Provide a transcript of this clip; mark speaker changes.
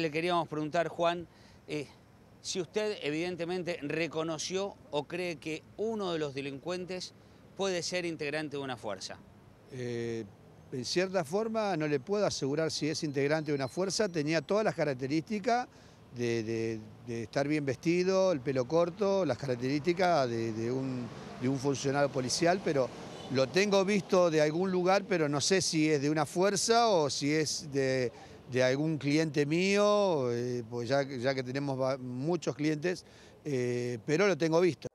Speaker 1: le queríamos preguntar, Juan, eh, si usted evidentemente reconoció o cree que uno de los delincuentes puede ser integrante de una fuerza.
Speaker 2: Eh, en cierta forma no le puedo asegurar si es integrante de una fuerza, tenía todas las características de, estar bien vestido, el pelo corto, las características de, un funcionario policial, pero lo tengo visto de algún lugar, pero no sé si es de una fuerza o si es de de algún cliente mío, eh, pues ya, ya, que tenemos muchos clientes, eh, pero lo tengo visto.